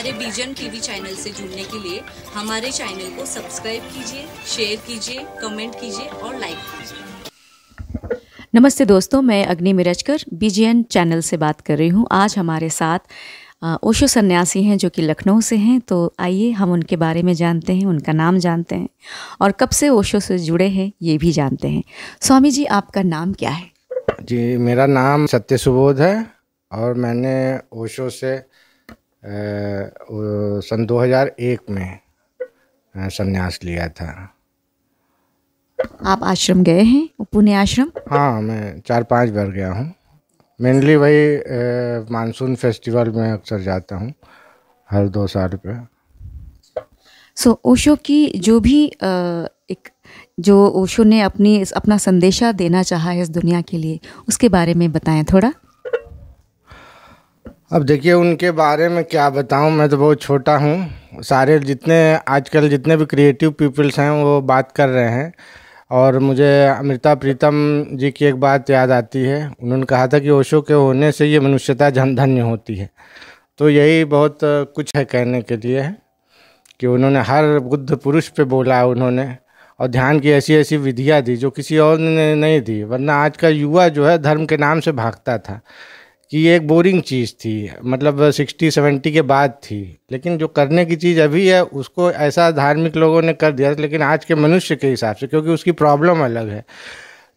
हमारे बीजन TV channel से जुड़ने के लिए हमारे चैनल को सब्सक्राइब कीजिए शेयर कीजिए कमेंट कीजिए और लाइक कीजिए नमस्ते दोस्तों मैं अग्नि मिरजकर बीजेन चैनल से बात कर रही हूँ आज हमारे साथ ओशो सन्यासी हैं जो कि लखनऊ से हैं तो आइए हम उनके बारे में जानते हैं उनका नाम जानते हैं और कब से ओशो से जुड़े हैं ये भी जानते हैं स्वामी जी आपका नाम क्या है जी मेरा नाम सत्य सुबोध है और मैंने ओशो से सन 2001 में संन्यास लिया था आप आश्रम गए हैं पुणे आश्रम हाँ मैं चार पांच बार गया हूँ मेनली वही मानसून फेस्टिवल में अक्सर जाता हूँ हर दो साल पे सो so, ओशो की जो भी एक जो ओशो ने अपनी अपना संदेशा देना चाहा है इस दुनिया के लिए उसके बारे में बताएं थोड़ा अब देखिए उनके बारे में क्या बताऊं मैं तो बहुत छोटा हूं सारे जितने आजकल जितने भी क्रिएटिव पीपल्स हैं वो बात कर रहे हैं और मुझे अमृता प्रीतम जी की एक बात याद आती है उन्होंने कहा था कि ओशो के होने से ये मनुष्यता धन्य होती है तो यही बहुत कुछ है कहने के लिए कि उन्होंने हर बुद्ध पुरुष पे बोला उन्होंने और ध्यान की ऐसी ऐसी विधियाँ दी जो किसी और ने नहीं दी वरना आज का युवा जो है धर्म के नाम से भागता था कि ये एक बोरिंग चीज़ थी मतलब सिक्सटी सेवेंटी के बाद थी लेकिन जो करने की चीज़ अभी है उसको ऐसा धार्मिक लोगों ने कर दिया लेकिन आज के मनुष्य के हिसाब से क्योंकि उसकी प्रॉब्लम अलग है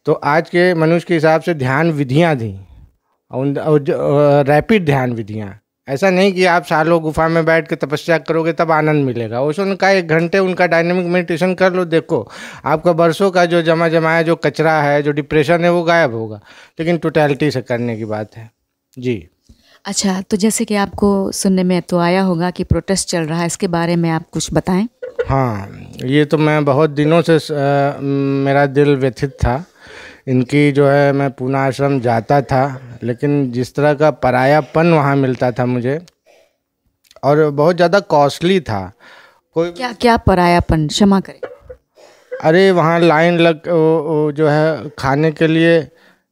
तो आज के मनुष्य के हिसाब से ध्यान विधियाँ दी और रैपिड ध्यान विधियाँ ऐसा नहीं कि आप सालों गुफा में बैठ के तपस्या करोगे तब आनंद मिलेगा ओशो ने कहा एक घंटे उनका डायनेमिक मेडिटेशन कर लो देखो आपका बरसों का जो जमा जमाया जो कचरा है जो डिप्रेशन है वो गायब होगा लेकिन टोटैलिटी से करने की बात है जी अच्छा तो जैसे कि आपको सुनने में तो आया होगा कि प्रोटेस्ट चल रहा है इसके बारे में आप कुछ बताएं हाँ ये तो मैं बहुत दिनों से आ, मेरा दिल व्यथित था इनकी जो है मैं पूना आश्रम जाता था लेकिन जिस तरह का परायापन वहाँ मिलता था मुझे और बहुत ज़्यादा कॉस्टली था कोई क्या क्या परायापन क्षमा करें अरे वहाँ लाइन लग ओ, ओ, जो है खाने के लिए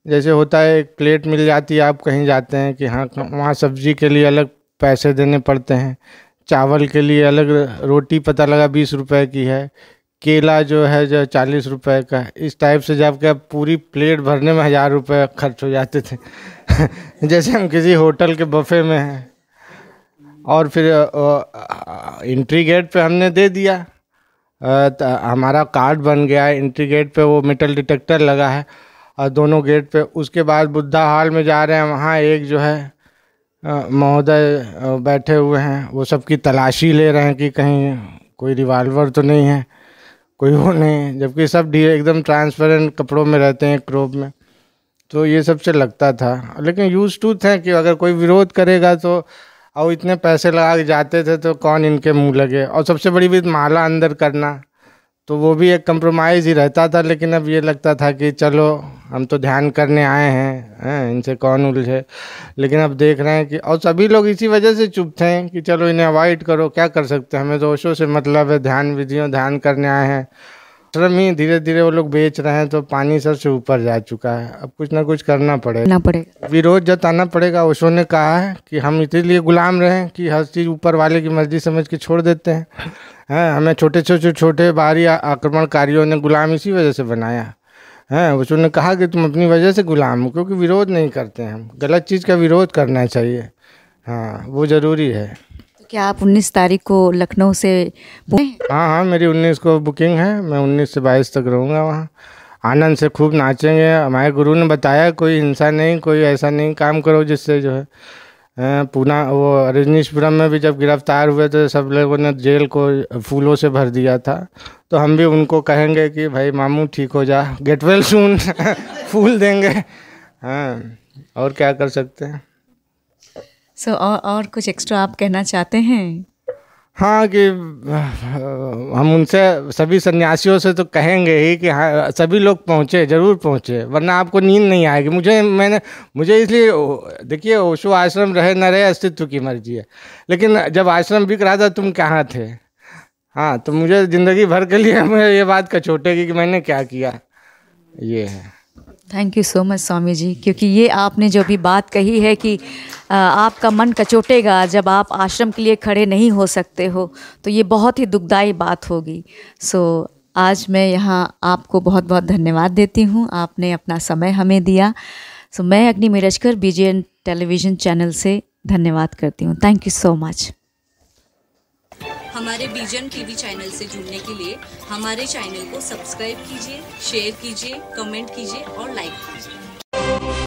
जैसे होता है एक प्लेट मिल जाती है आप कहीं जाते हैं कि हाँ वहाँ सब्जी के लिए अलग पैसे देने पड़ते हैं चावल के लिए अलग रोटी पता लगा बीस रुपए की है केला जो है जो चालीस रुपए का इस टाइप से जब क्या पूरी प्लेट भरने में हज़ार रुपये खर्च हो जाते थे जैसे हम किसी होटल के बफे में हैं और फिर इंट्री गेट पे हमने दे दिया हमारा कार्ड बन गया है एंट्री गेट पे वो मेटल डिटेक्टर लगा है और दोनों गेट पे उसके बाद बुद्धा हॉल में जा रहे हैं वहाँ एक जो है महोदय बैठे हुए हैं वो सबकी तलाशी ले रहे हैं कि कहीं कोई रिवाल्वर तो नहीं है कोई वो नहीं है जबकि सब डी एकदम ट्रांसपेरेंट कपड़ों में रहते हैं क्रोप में तो ये सबसे लगता था लेकिन यूज टू थे कि अगर कोई विरोध करेगा तो और इतने पैसे लगा के जाते थे तो कौन इनके मुंह लगे और सबसे बड़ी बात माला अंदर करना तो वो भी एक कम्प्रोमाइज़ ही रहता था लेकिन अब ये लगता था कि चलो हम तो ध्यान करने आए हैं हैं इनसे कौन उलझे लेकिन अब देख रहे हैं कि और सभी लोग इसी वजह से चुप थे कि चलो इन्हें अवॉइड करो क्या कर सकते हैं हमें तो ओशो से मतलब है ध्यान विधियों ध्यान करने आए हैं आश्रम ही धीरे धीरे वो लोग बेच रहे हैं तो पानी सर से ऊपर जा चुका है अब कुछ ना कुछ करना पड़ेगा ना पड़ेगा विरोध जताना पड़ेगा ओशो ने कहा है कि हम इसीलिए गुलाम रहे कि हर चीज़ ऊपर वाले की मर्जी समझ के छोड़ देते हैं हैं हमें छोटे छोटे छोटे बाहरी आक्रमणकारियों ने गुलाम इसी वजह से बनाया है ओशो ने कहा कि तुम अपनी वजह से गुलाम हो क्योंकि विरोध नहीं करते हम गलत चीज़ का विरोध करना चाहिए हाँ वो ज़रूरी है क्या आप 19 तारीख को लखनऊ से हाँ हाँ मेरी 19 को बुकिंग है मैं 19 से 22 तक रहूँगा वहाँ आनंद से खूब नाचेंगे हमारे गुरु ने बताया कोई हिंसा नहीं कोई ऐसा नहीं काम करो जिससे जो है पूना वो रजनीशपुरम में भी जब गिरफ्तार हुए तो सब लोगों ने जेल को फूलों से भर दिया था तो हम भी उनको कहेंगे कि भाई मामू ठीक हो जा गेट वेल सून फूल देंगे हाँ और क्या कर सकते हैं सो so, और और कुछ एक्स्ट्रा आप कहना चाहते हैं हाँ कि हम उनसे सभी सन्यासियों से तो कहेंगे ही कि हाँ सभी लोग पहुँचे ज़रूर पहुँचे वरना आपको नींद नहीं आएगी मुझे मैंने मुझे इसलिए देखिए ओशो आश्रम रहे न रहे अस्तित्व की मर्जी है लेकिन जब आश्रम बिक रहा था तुम कहाँ थे हाँ तो मुझे ज़िंदगी भर के लिए मुझे ये बात कचोटेगी कि मैंने क्या किया ये है thank you so much Swami ji क्योंकि ये आपने जो भी बात कही है कि आपका मन कचोटेगा जब आप आश्रम के लिए खड़े नहीं हो सकते हो तो ये बहुत ही दुखदाई बात होगी सो आज मैं यहाँ आपको बहुत बहुत धन्यवाद देती हूँ आपने अपना समय हमें दिया सो मैं अग्नि मिरजकर बीजेन टेलीविज़न चैनल से धन्यवाद करती हूँ थैंक यू सो मच हमारे बीजन टीवी चैनल से जुड़ने के लिए हमारे चैनल को सब्सक्राइब कीजिए शेयर कीजिए कमेंट कीजिए और लाइक कीजिए